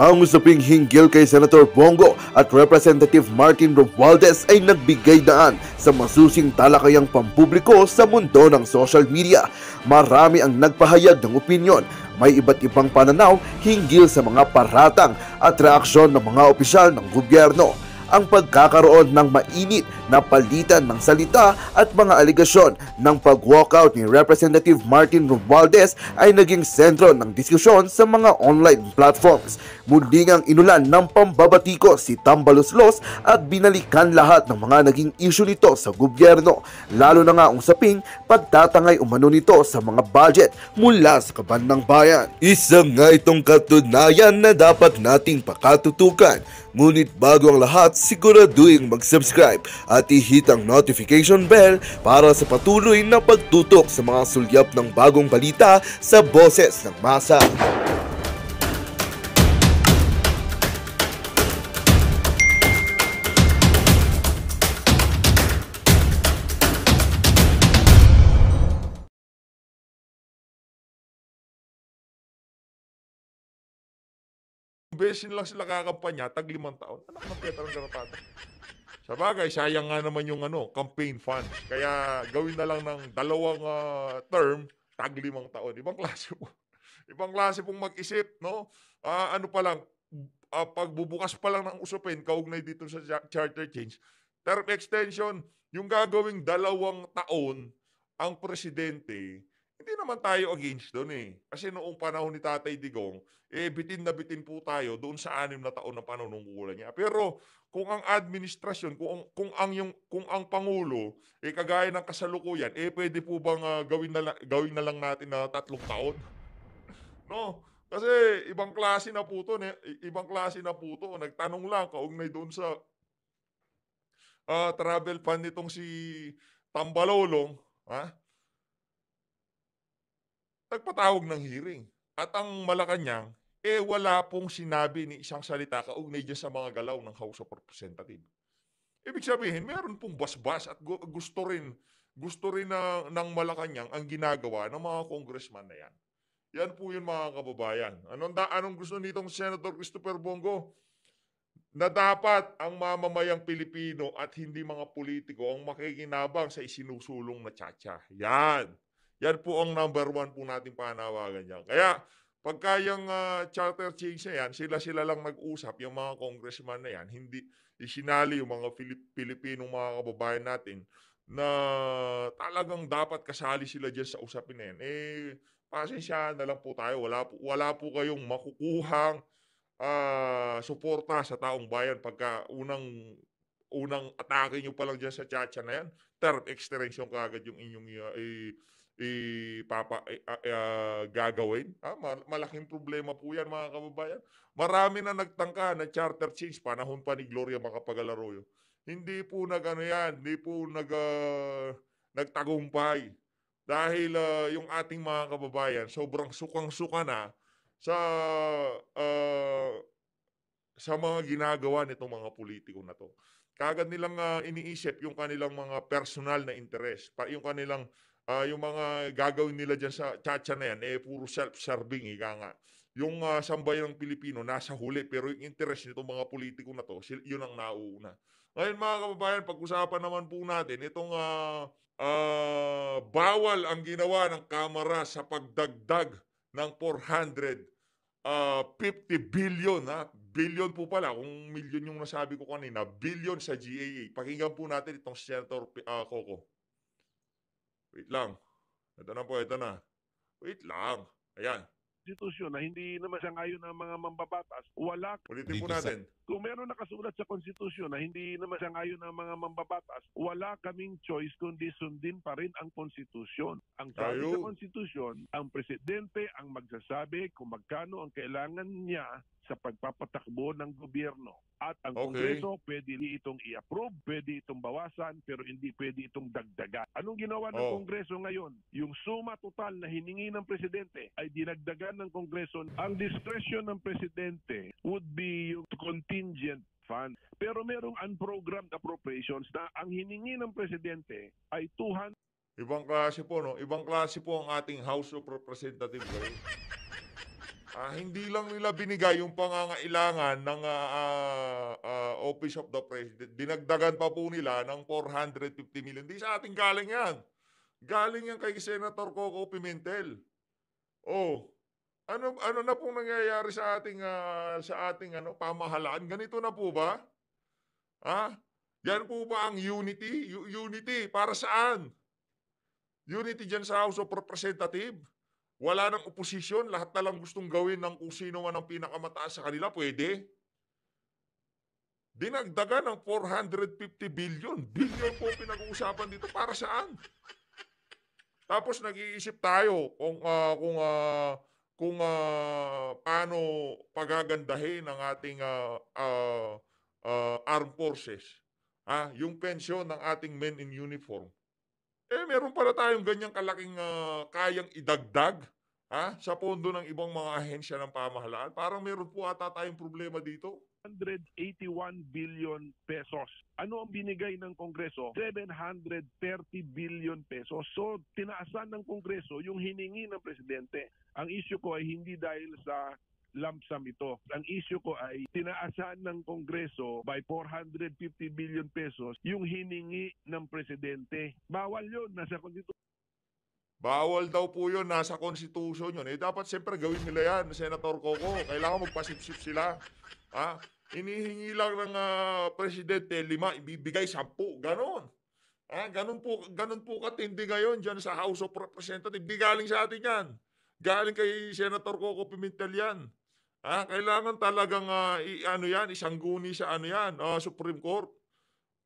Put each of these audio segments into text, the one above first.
Ang usaping hinggil kay Senator Bongo at Representative Martin Romualdez ay nagbigay daan sa masusing talakayang pampubliko sa mundo ng social media. Marami ang nagpahayag ng opinyon may iba't ibang pananaw hinggil sa mga paratang at reaksyon ng mga opisyal ng gobyerno ang pagkakaroon ng mainit na palitan ng salita at mga aligasyon ng pag-walkout ni Representative Martin Romualdez ay naging sentro ng diskusyon sa mga online platforms. Muli ngang inulan ng pambabatiko si Tambaluslos at binalikan lahat ng mga naging issue nito sa gobyerno, lalo na nga usaping pagtatangay umano nito sa mga budget mula sa kabandang bayan. Isa nga itong katunayan na dapat nating pakatutukan Ngunit bago ang lahat, siguraduhin mag-subscribe at i ang notification bell para sa patuloy na pagtutok sa mga sulyap ng bagong balita sa boses ng masa. beses lang sila kakampanya, tag limang taon. Anak ng Petrang Garapata. Sa bagay, sayang nga naman yung ano, campaign funds. Kaya gawin na lang ng dalawang uh, term, tag limang taon. Ibang klase po. Ibang klase pong mag-isip, no? Uh, ano pa lang, uh, pagbubukas pa lang ng usapin, kaugnay dito sa charter change, term extension, yung gagawing dalawang taon ang presidente hindi naman tayo against doon eh. Kasi noong panahon ni Tatay Digong, eh bitin na bitin po tayo doon sa anim na taon ng panunungkulan niya. Pero kung ang administrasyon, kung kung ang yung kung ang pangulo eh kagaya ng kasalukuyan, eh pwede po bang uh, gawin na gawin na lang natin na tatlong taon? No. Kasi ibang klase na po to, eh. ibang klase na po to. Nagtanong lang kaugnay doon sa uh, travel fund nitong si Tambalolong, ha? nagpatawag ng hearing. At ang Malacanang, eh wala pong sinabi ni isang salita kaugnay dyan sa mga galaw ng House of Representatives. Ibig sabihin, meron pong basbas at gusto rin gusto rin na, ng Malacanang ang ginagawa ng mga congressman na yan. Yan po yun mga kababayan. Anong, da, anong gusto nitong Senator Christopher Bongo? Na dapat ang mamamayang Pilipino at hindi mga politiko ang makikinabang sa isinusulong na tsa Yan. Yan po ang number one po nating panawagan yan. Kaya pagka yung uh, charter change na yan, sila-sila lang mag usap yung mga congressman na yan, hindi isinali yung mga Filip, Pilipinong mga kababayan natin na talagang dapat kasali sila dyan sa usapin na yan. Eh, pasensya na lang po tayo. Wala po, wala po kayong makukuhang uh, suporta sa taong bayan pagka unang unang atake nyo pa lang dyan sa chacha na yan, term extension kaagad yung inyong uh, eh, ipapa, uh, uh, gagawin. Ah, malaking problema po yan mga kababayan. Marami na nagtangka na charter change panahon pa ni Gloria Macapagal-Arroyo. Hindi po nagano yan, hindi po nag, uh, nagtagumpay. Dahil uh, yung ating mga kababayan sobrang sukang-suka na sa uh, sa mga ginagawa nitong mga politiko na to. Kagad nilang uh, iniisip yung kanilang mga personal na interest, pa yung kanilang uh, yung mga gagawin nila dyan sa chacha na yan, eh puro self-serving, ika nga. Yung uh, sambayan ng Pilipino, nasa huli, pero yung interest nitong mga politiko na to, yun ang nauuna. Ngayon mga kababayan, pag-usapan naman po natin, itong uh, uh, bawal ang ginawa ng Kamara sa pagdagdag ng 400 50 billion, ha? Billion po pala, kung million yung nasabi ko kanina, billion sa GAA. Pakinggan po natin itong Senator uh, Coco. Wait lang. Ito na po, ito na. Wait lang. Ayan. Konstitusyon na hindi naman siya ngayon ng mga mambabatas, wala. Ulitin po natin. Kung meron nakasulat sa konstitusyon na hindi naman siya ngayon ng mga mambabatas, wala kaming choice kundi sundin pa rin ang konstitusyon. Ang sabi Ayaw. sa konstitusyon, ang presidente ang magsasabi kung magkano ang kailangan niya sa pagpapatakbo ng gobyerno. At ang okay. Kongreso, pwede itong i-approve, pwede itong bawasan, pero hindi pwede itong dagdagan. Anong ginawa ng oh. Kongreso ngayon? Yung suma total na hiningi ng Presidente ay dinagdagan ng Kongreso. Ang discretion ng Presidente would be yung contingent fund. Pero merong unprogrammed appropriations na ang hiningi ng Presidente ay 200. Ibang klase po, no? Ibang klase po ang ating House of Representatives. Eh. Ah, hindi lang nila binigay yung pangangailangan ng uh, uh, uh, Office of the President. Dinagdagan pa po nila ng 450 million. Di sa ating galing yan. Galing yan kay Senator Coco Pimentel. Oh, ano ano na pong nangyayari sa ating uh, sa ating ano pamahalaan? Ganito na po ba? Ha? Yan po ba ang unity? U- unity para saan? Unity diyan sa House of Representatives? Wala ng oposisyon, lahat na lang gustong gawin ng kung sino man ang pinakamataas sa kanila, pwede. Dinagdagan ng 450 billion. Billion po pinag-uusapan dito. Para saan? Tapos nag-iisip tayo kung uh, kung uh, kung uh, paano pagagandahin ang ating uh, uh, uh, armed forces. Ah, yung pensyon ng ating men in uniform. Eh, meron pala tayong ganyang kalaking uh, kayang idagdag ha? sa pondo ng ibang mga ahensya ng pamahalaan. Parang meron po ata tayong problema dito. 181 billion pesos. Ano ang binigay ng Kongreso? 730 billion pesos. So, tinaasan ng Kongreso yung hiningi ng Presidente. Ang issue ko ay hindi dahil sa lump sum ito. Ang issue ko ay tinaasan ng Kongreso by 450 billion pesos yung hiningi ng Presidente. Bawal yun, nasa konstitusyon. Bawal daw po yun, nasa konstitusyon yun. Eh, dapat siyempre gawin nila yan, Senator Coco. Kailangan magpasipsip sila. Ha? Inihingi lang ng uh, Presidente lima, ibibigay sampu, ganon. Ah, ganun po, ganun po katindi ngayon diyan sa House of Representatives. Di galing sa atin yan. Galing kay Senator Coco Pimentel yan. Ah, kailangan talagang uh, ah, i- ano yan, isangguni sa ano yan, uh, Supreme Court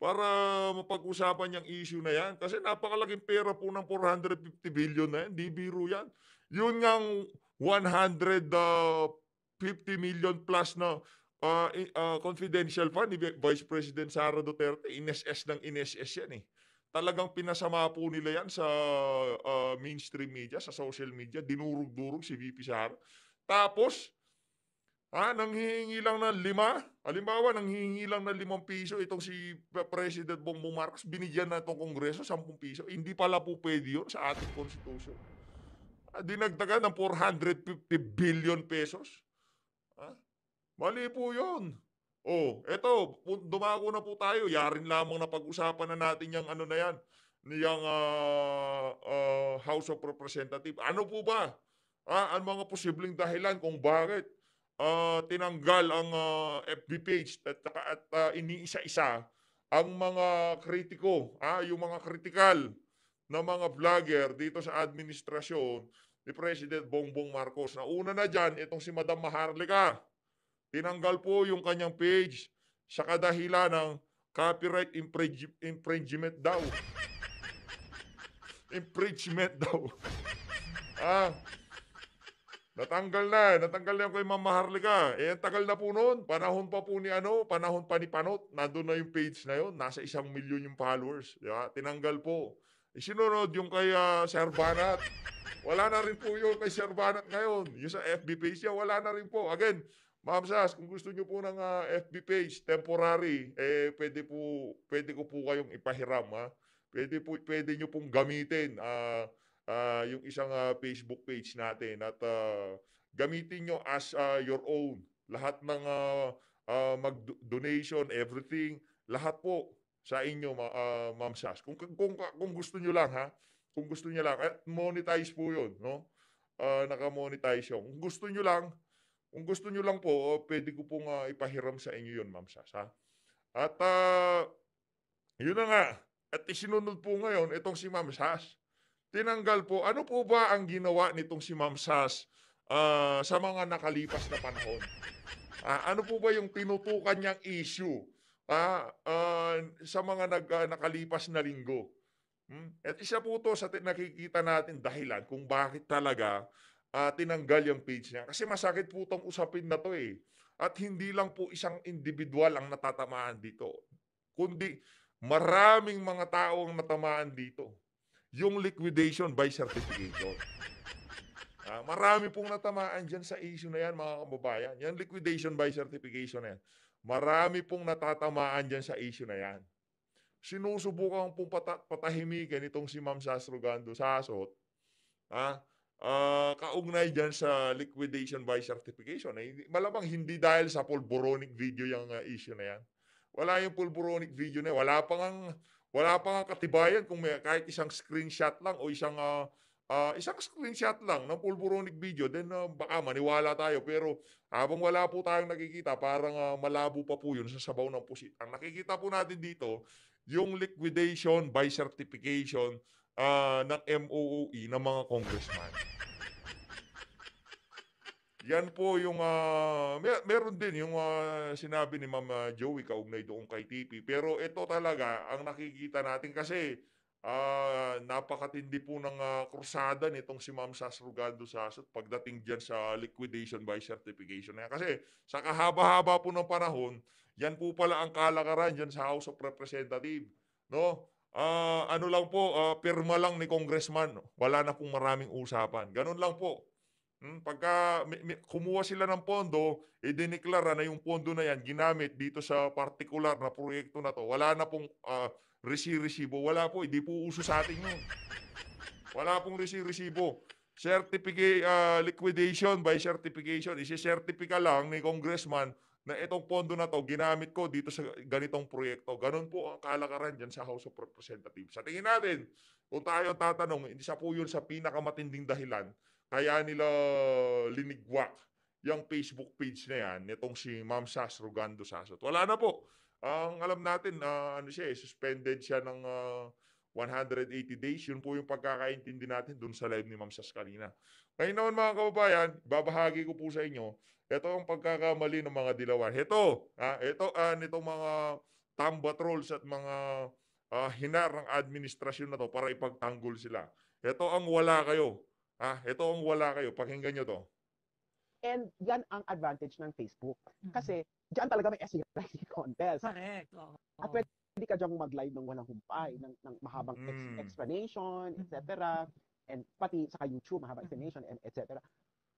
para mapag-usapan yung issue na yan. Kasi napakalaking pera po ng 450 billion na yan. Di biro yan. Yun ngang 150 ah, million plus na uh, uh, confidential fund ni Vice President Sara Duterte. INSS ng INSS yan eh. Talagang pinasama po nila yan sa uh, mainstream media, sa social media. Dinurog-durog si VP Sara. Tapos, Ah, nanghihingi lang ng lima? Halimbawa, nanghihingi lang ng limang piso itong si President Bongbong Marcos, binigyan na itong Kongreso, sampung piso. Hindi pala po pwede yun sa ating Constitution. Ah, dinagdagan ng 450 billion pesos. Ah, mali po yun. Oh, eto, dumako na po tayo. Yarin lamang na pag-usapan na natin yung ano na yan, niyang uh, uh, House of Representatives. Ano po ba? Ah, ang mga posibleng dahilan kung bakit uh, tinanggal ang uh, ah, FB page at, at uh, iniisa-isa ang mga kritiko, ah, yung mga critical na mga vlogger dito sa administrasyon ni President Bongbong Marcos. Nauna na dyan, itong si Madam Maharlika. Tinanggal po yung kanyang page sa kadahilan ng copyright infringement daw. infringement daw. ah, Natanggal na, natanggal na yung kay Ma'am Maharlika. Eh, ang tagal na po noon. Panahon pa po ni ano, panahon pa ni Panot. Nandun na yung page na yon Nasa isang milyon yung followers. Di ba? Tinanggal po. Eh, sinunod yung kay uh, Sir Banat. Wala na rin po yun kay Sir Banat ngayon. Yung sa FB page niya, wala na rin po. Again, Ma'am Sas, kung gusto niyo po ng uh, ah, FB page, temporary, eh, pwede po, pwede ko po kayong ipahiram, ha? Pwede, po, pwede niyo pong gamitin. Ah, uh, uh, yung isang uh, Facebook page natin at uh, gamitin nyo as uh, your own. Lahat ng uh, uh, mag-donation, everything, lahat po sa inyo, ma- uh, Ma'am Sas. Kung, kung, kung gusto nyo lang, ha? Kung gusto nyo lang. At monetize po yun, no? Uh, naka-monetize yun. Kung gusto nyo lang, kung gusto nyo lang po, uh, pwede ko pong uh, ipahiram sa inyo yun, Ma'am Sas, ha? At, uh, yun na nga. At isinunod po ngayon itong si Ma'am Sas tinanggal po. Ano po ba ang ginawa nitong si Ma'am Sas uh, sa mga nakalipas na panahon? Uh, ano po ba yung tinutukan niyang issue uh, uh, sa mga nag, uh, nakalipas na linggo? Hmm? At isa po to sa nakikita natin dahilan kung bakit talaga uh, tinanggal yung page niya. Kasi masakit po itong usapin na to eh. At hindi lang po isang individual ang natatamaan dito. Kundi maraming mga tao ang natamaan dito yung liquidation by certification. ah, marami pong natamaan dyan sa issue na yan, mga kababayan. Yan liquidation by certification na yan. Marami pong natatamaan dyan sa issue na yan. Sinusubukan pong pata- patahimikan itong si Ma'am Sasrogando Sasot. Ha? Uh, ah, kaugnay dyan sa liquidation by certification. Eh, malamang hindi dahil sa pulboronic video yung uh, issue na yan. Wala yung pulboronic video na yan. Wala pang ang wala pa nga katibayan kung may, kahit isang screenshot lang o isang uh, uh, isang screenshot lang ng pulburonic video, then uh, baka maniwala tayo. Pero habang wala po tayong nakikita, parang uh, malabo pa po yun sa sabaw ng pusit. Ang nakikita po natin dito, yung liquidation by certification uh, ng MOOE ng mga congressman. Yan po yung, uh, mer- meron din yung uh, sinabi ni Ma'am ah, Joey kaugnay doon kay TP. Pero ito talaga ang nakikita natin kasi uh, napakatindi po ng uh, krusada nitong si Ma'am Sasrugado Sasot pagdating dyan sa liquidation by certification. Kasi sa kahaba-haba po ng panahon, yan po pala ang kalakaran dyan sa House of Representatives. No? Uh, ano lang po, uh, pirma lang ni Congressman. Wala na pong maraming usapan. Ganun lang po. Hmm, pagka may, may, kumuha sila ng pondo, idineklara na yung pondo na yan ginamit dito sa particular na proyekto na to. Wala na pong uh, resi-resibo. Wala po, hindi po uso sa atin yun. Wala pong resi-resibo. Certificate uh, ah, liquidation by certification. Isi-certifica lang ni congressman na itong pondo na to ginamit ko dito sa ganitong proyekto. Ganun po ang kalakaran dyan sa House of Representatives. Sa tingin natin, kung tayo tatanong, isa po yun sa pinakamatinding dahilan kaya nila linigwak yung Facebook page na yan, nitong si Ma'am Sas Rugando Sasot. Wala na po. Ang alam natin, uh, ano siya eh, suspended siya ng uh, ah, 180 days. Yun po yung pagkakaintindi natin dun sa live ni Ma'am Sas kanina. Ngayon naman mga kababayan, babahagi ko po sa inyo, ito ang pagkakamali ng mga dilawan. Ito, ah, ito, ah, nitong mga tamba trolls at mga ah, hinar ng administrasyon na to para ipagtanggol sila. Ito ang wala kayo. Ah, ito ang wala kayo. Pakinggan nyo to. And yan ang advantage ng Facebook. Mm-hmm. Kasi diyan talaga may SEO writing contest. Correct. Oh, oh. At pwede hindi ka diyang mag-live ng walang humpay, mm-hmm. ng, ng mahabang mm. ex- explanation, etc. Mm-hmm. And pati sa YouTube, mahabang explanation, and etc.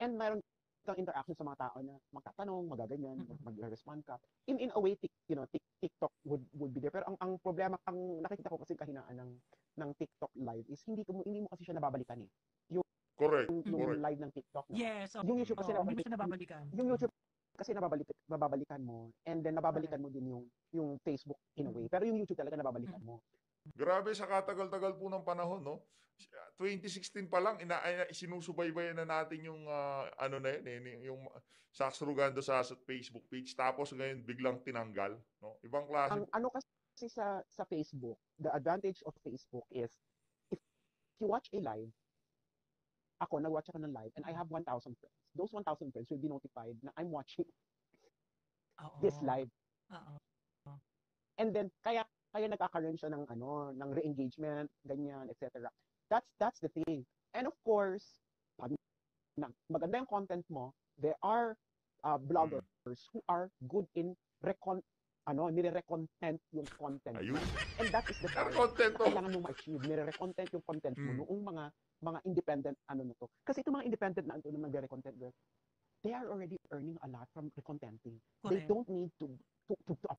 And meron kang interaction sa mga tao na magtatanong, magaganyan, mag-respond ka. In in a way, tic, you know, TikTok would would be there. Pero ang ang problema, ang nakikita ko kasi kahinaan ng ng TikTok live is hindi mo hindi mo kasi siya nababalikan eh. Correct. Yung, yung live ng TikTok. Mo. Yes. Okay. Yung YouTube kasi oh, nababalik, nababalikan. Yung YouTube kasi nababalik, nababalikan mo and then nababalikan okay. mo din yung yung Facebook in a way. Pero yung YouTube talaga nababalikan mo. Grabe sa katagal-tagal po ng panahon, no? 2016 pa lang, ina, ina sinusubaybayan na natin yung uh, ano na yun, eh, yung Sax Rugando sa Facebook page. Tapos ngayon biglang tinanggal, no? Ibang klase. Ang, ano kasi sa sa Facebook, the advantage of Facebook is if you watch a live, ako, nag-watch ako ng live, and I have 1,000 friends. Those 1,000 friends will be notified na I'm watching Uh-oh. this live. Uh-oh. And then, kaya, kaya nagkakaroon siya ng, ano, ng re-engagement, ganyan, etc. That's, that's the thing. And of course, pag na, maganda yung content mo, there are uh, bloggers mm. who are good in recon- ano, nire-recontent yung content Ayun. And that is the content na oh. kailangan mong ma-achieve. Nire-recontent yung content mo mm. noong mga mga independent ano na to. Kasi itong mga independent na ano na nagre-recontent girl, they are already earning a lot from recontenting. Correct. They don't need to to to, to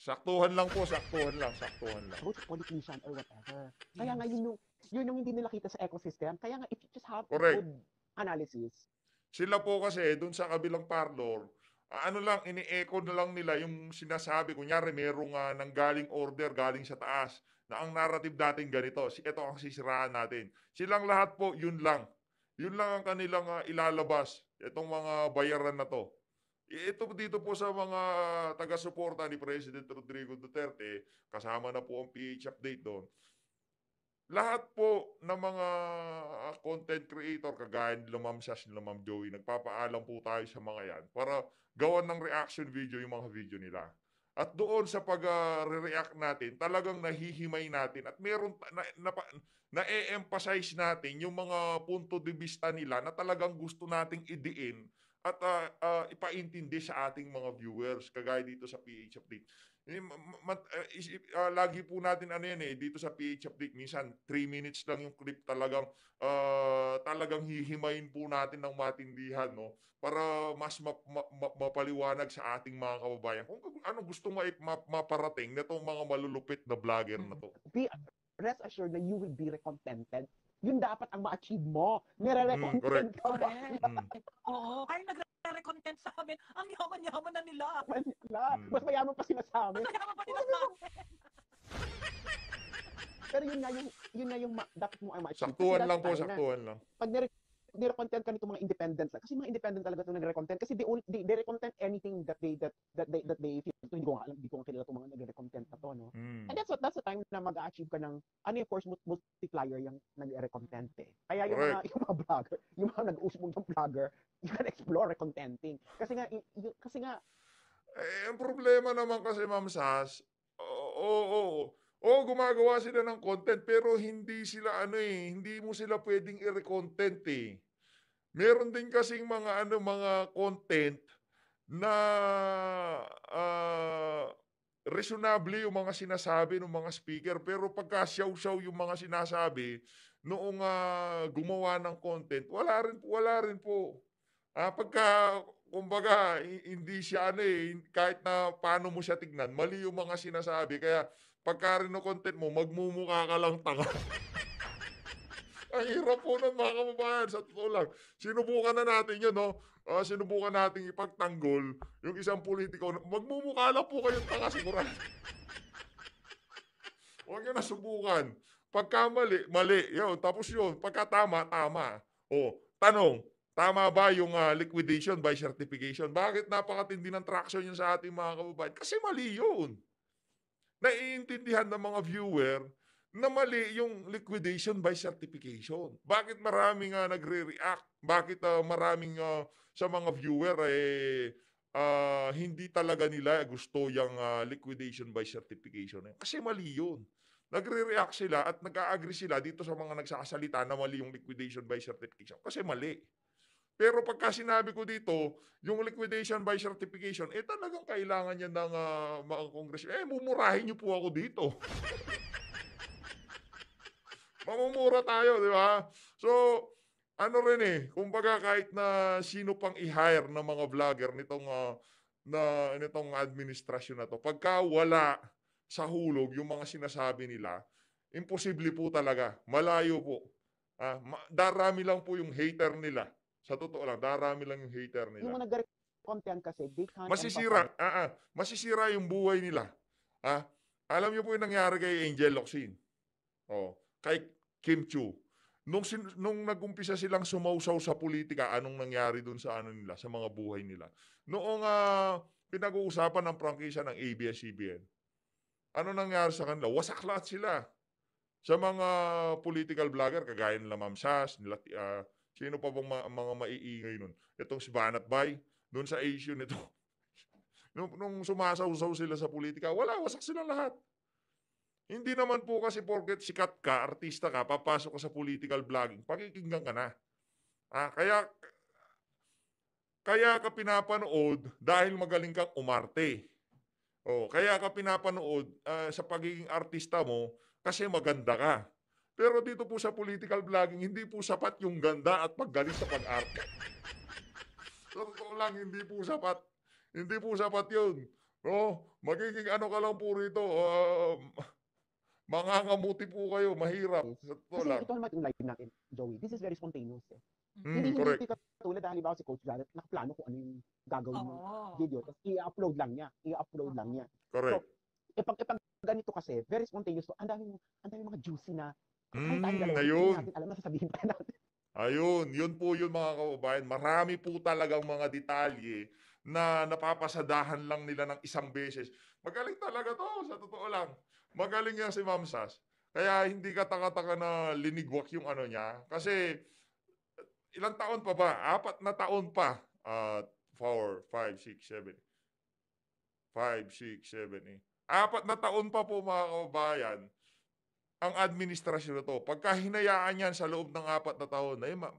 Saktuhan lang po, saktuhan lang, saktuhan lang. Both politician or whatever. Yes. Kaya nga yun yung, yun yung hindi nila kita sa ecosystem. Kaya nga if you just have Correct. good analysis. Sila po kasi doon sa kabilang parlor, ano lang, ini-echo na lang nila yung sinasabi. Kunyari, merong uh, nanggaling order galing sa taas na ang narrative dating ganito. Ito ang sisiraan natin. Silang lahat po, yun lang. Yun lang ang kanilang uh, ilalabas. Itong mga bayaran na to. Ito dito po sa mga taga-suporta ni President Rodrigo Duterte, kasama na po ang PH update doon lahat po ng mga ah, content creator, kagaya ni Lumam Sash, ni Lumam Joey, nagpapaalam po tayo sa mga yan para gawan ng reaction video yung mga video nila. At doon sa pag-react ah, natin, talagang nahihimay natin at meron na, na, na-emphasize na natin yung mga punto de vista nila na talagang gusto nating idiin at uh, uh, ipaintindi sa ating mga viewers kagaya dito sa PH update. Eh, Uh, lagi po natin ano yan eh, dito sa PH update, minsan 3 minutes lang yung clip talagang, uh, talagang hihimayin po natin ng matindihan, no? Para mas map, map, mapaliwanag sa ating mga kababayan kung ano gusto eh, ma, map, maparating na itong mga malulupit na vlogger na to. Mm-hmm. Be, rest assured that you will be recompensed yun dapat ang ma-achieve mo. Nire-recommend mm, correct. ka ba? Mm. Oo. Kaya nag nagre-content sa amin. Ang yaman-yaman na nila. Man, la, hmm. Mas mayaman pa sila sa amin. Mas mayaman pa nila sa amin. Pero yun na yung yun na yung ma- dapat mo ay ma-achieve. Saktuhan lang po, saktuhan lang. Pag nire- nire-content ka nito mga independent lang. Kasi mga independent talaga itong nagre-content. Kasi they, only, they, they re-content anything that they, that, that they, that they feel. So, hindi ko nga alam, hindi ko nga kilala itong mga nagre-content na to, no? Mm. And that's, that's the time na mag-achieve ka ng, ano of course, multiplier yung nagre-content eh. Kaya yung right. mga, yung mga vlogger, yung mga nag-usap mong vlogger, you can explore contenting. Kasi nga, y- kasi nga, eh, ang problema naman kasi, Ma'am Sas, oo, oh, oh, oh, o oh, gumagawa sila ng content pero hindi sila ano eh, hindi mo sila pwedeng i-recontent eh. Meron din kasing mga ano mga content na uh, reasonable yung mga sinasabi ng mga speaker pero pagka siyaw-siyaw yung mga sinasabi noong uh, gumawa ng content, wala rin po, wala rin po. Ah, pagka kumbaga hindi siya ano eh, kahit na paano mo siya tignan, mali yung mga sinasabi kaya pagka no content mo, magmumukha ka lang tanga. Ang hirap po nun mga kababayan, sa totoo lang. Sinubukan na natin yun, no? Uh, sinubukan natin ipagtanggol yung isang politiko. Magmumukha lang po kayong tanga sigurado. Huwag nyo na subukan. Pagka mali, mali. Yun, tapos yun. Pagka tama, tama. O, tanong, tama ba yung uh, liquidation by certification? Bakit napakatindi ng traction yun sa ating mga kababayan? Kasi mali yun naiintindihan ng mga viewer na mali yung liquidation by certification. Bakit marami nga nagre-react? Bakit uh, ah, maraming uh, sa mga viewer eh uh, hindi talaga nila gusto yung uh, liquidation by certification. Eh. Kasi mali yun. Nagre-react sila at nag-agree sila dito sa mga nagsasalita na mali yung liquidation by certification. Kasi mali. Pero pagka sinabi ko dito, yung liquidation by certification, eh talagang kailangan niya ng uh, ah, mga kongres. Eh, mumurahin niyo po ako dito. Mamumura tayo, di ba? So, ano rin eh, kumbaga kahit na sino pang i-hire ng mga vlogger nitong, uh, na, nitong administrasyon na to, pagka wala sa hulog yung mga sinasabi nila, imposible po talaga, malayo po. Ah, darami lang po yung hater nila sa totoo lang, darami lang yung hater nila. Yung mga nag-content kasi, they can't Masisira, ah, ah, masisira yung buhay nila. Ah, alam niyo po yung nangyari kay Angel Locsin. Oh, kay Kim Chu. Nung, sin- nung nagumpisa silang sumausaw sa politika, anong nangyari dun sa ano nila, sa mga buhay nila? Noong ah, pinag-uusapan ng prangkisa ng ABS-CBN, ano nangyari sa kanila? Wasak lahat sila. Sa mga political vlogger, kagaya nila Ma'am Sas, nila, ah, Sino pa bang ma- mga maiingay nun? Itong si Banat Bay, doon sa issue nito. nung, nung sumasaw-saw sila sa politika, wala, wasak silang lahat. Hindi naman po kasi porket sikat ka, artista ka, papasok ka sa political vlogging, pakikinggan ka na. Ah, kaya kaya ka pinapanood dahil magaling kang umarte. Oh, kaya ka pinapanood uh, sa pagiging artista mo kasi maganda ka. Pero dito po sa political vlogging, hindi po sapat yung ganda at paggaling sa pag-arte. Totoo lang, hindi po sapat. Hindi po sapat yun. No? Magiging ano ka lang po rito, um, mangangamuti po kayo, mahirap. Sa totoo lang. Ito naman yung live natin, Joey. This is very spontaneous. Eh. Mm, hindi, correct. Hindi katulad dahil ba si Coach Jared, nakaplano kung ano yung gagawin mo video. Tapos i-upload lang niya. I-upload lang niya. Correct. So, ipag, ipag ganito kasi, very spontaneous. So, ang daming, ang daming mga juicy na Mm, dalawa, ayun. Natin alam na sasabihin pa natin. Ayun, yun po yun mga kababayan. Marami po talagang mga detalye na napapasadahan lang nila ng isang beses. Magaling talaga to, sa totoo lang. Magaling yan si Ma'am Sas. Kaya hindi ka taka-taka na linigwak yung ano niya. Kasi ilang taon pa ba? Apat na taon pa. uh, 4, 5, 6, 7. 5, 6, 7, 8. Apat na taon pa po mga kababayan ang administrasyon to. Pagka hinayaan yan sa loob ng apat na taon, eh, ay ma-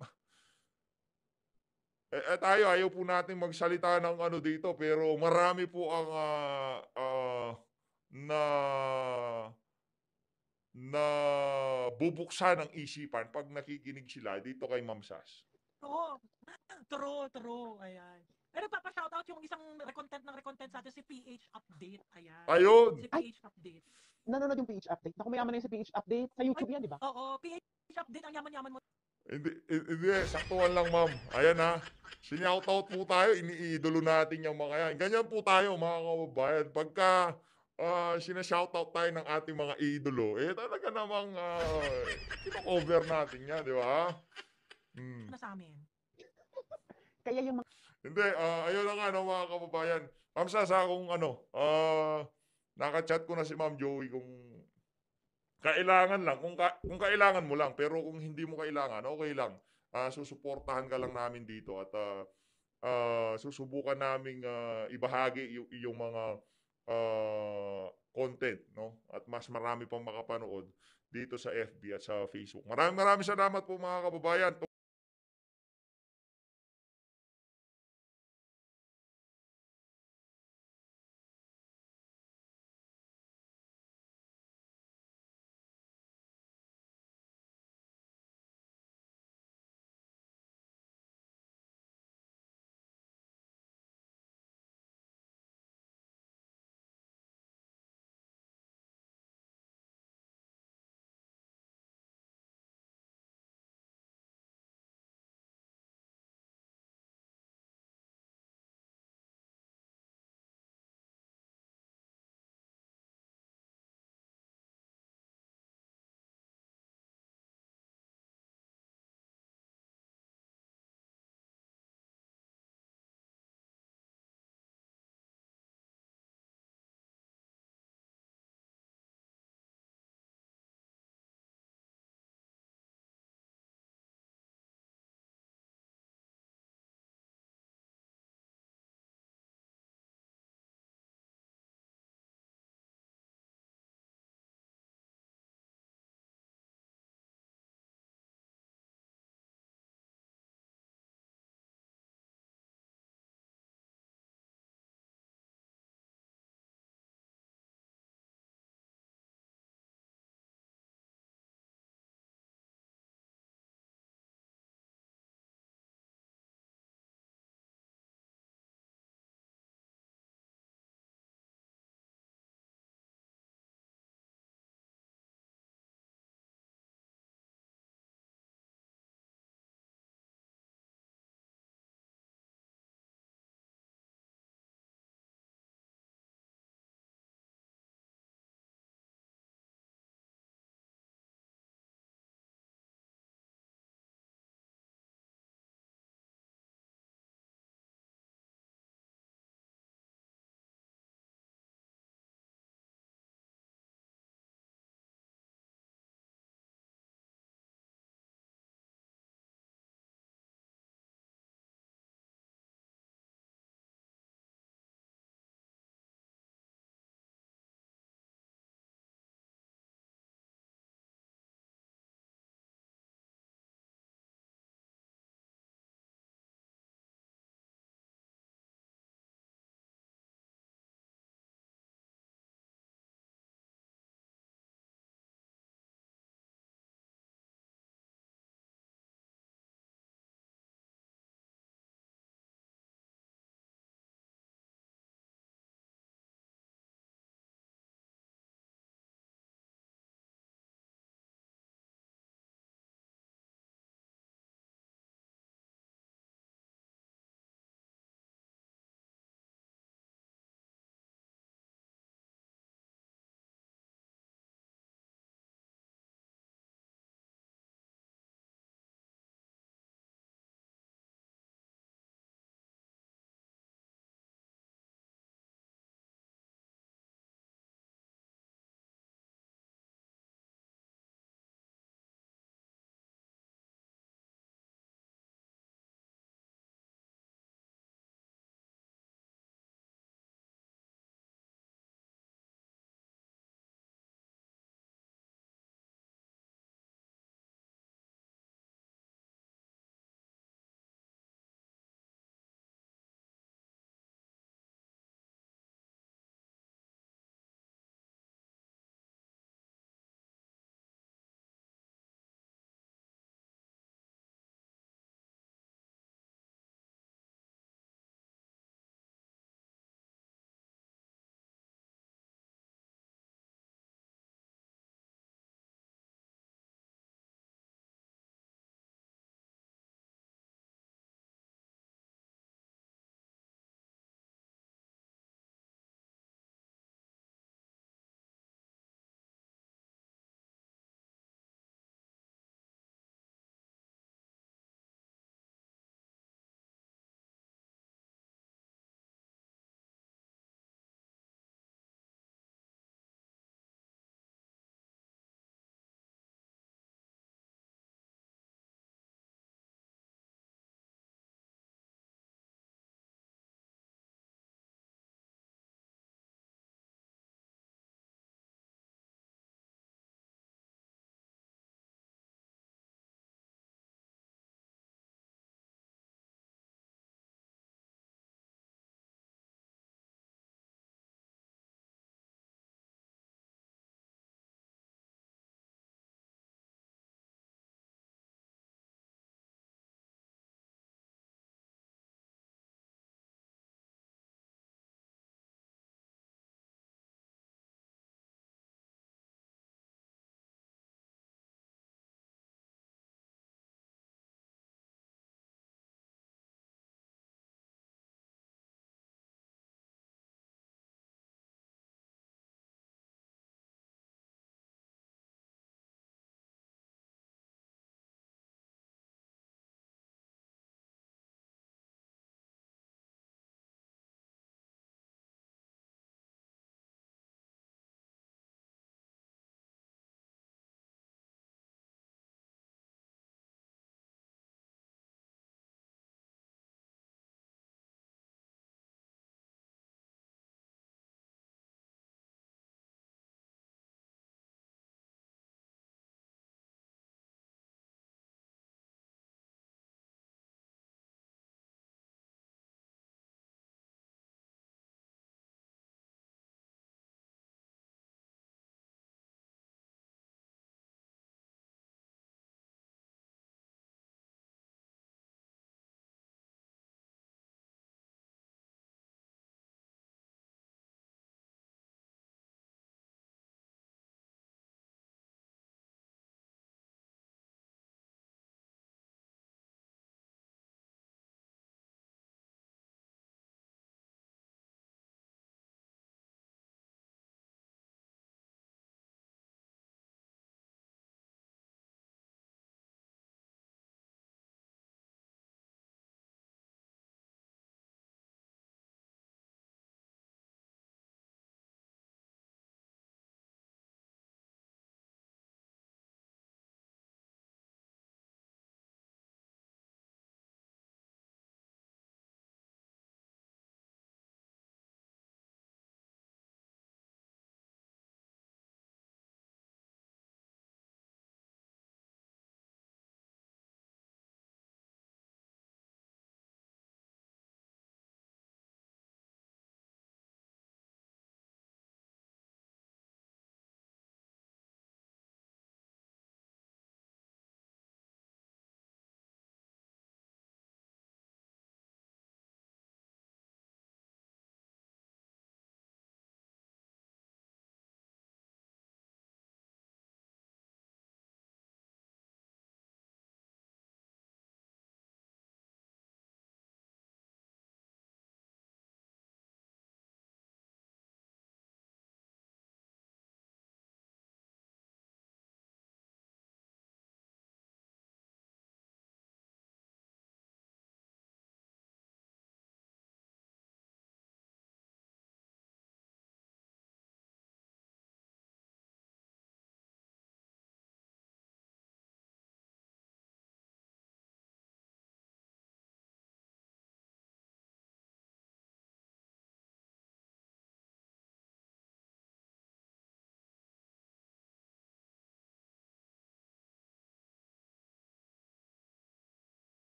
eh, eh, tayo, ayaw po natin magsalita ng ano dito, pero marami po ang uh, uh, na na bubuksan ang isipan pag nakikinig sila dito kay Ma'am Sas. True. True, true. Ayan. Pero papa-shoutout yung isang recontent ng recontent sa atin, si PH Update. Ayan. Ayun! Si PH Update. Nanonood yung PH Update. Naku, mayaman na yung si PH Update. Sa YouTube Ay, yan, di ba? Oo, PH Update. Ang yaman-yaman mo. Hindi, hindi, saktuhan lang ma'am. Ayan ha. Sinoutout po tayo, iniidolo natin yung mga yan. Ganyan po tayo mga kababayan. Pagka uh, sinashoutout tayo ng ating mga idolo, eh talaga namang uh, kino-cover natin yan, di ba? Hmm. Ano sa amin? Kaya yung mga hindi, uh, ayun na nga no, mga kababayan. Kamsa sa akong ano, uh, nakachat ko na si Ma'am Joey kung kailangan lang, kung, ka, kung kailangan mo lang, pero kung hindi mo kailangan, okay lang. Uh, susuportahan ka lang namin dito at uh, uh, susubukan naming uh, ibahagi yung, yung mga uh, content no at mas marami pang makapanood dito sa FB at sa Facebook. Maraming maraming salamat po mga kababayan.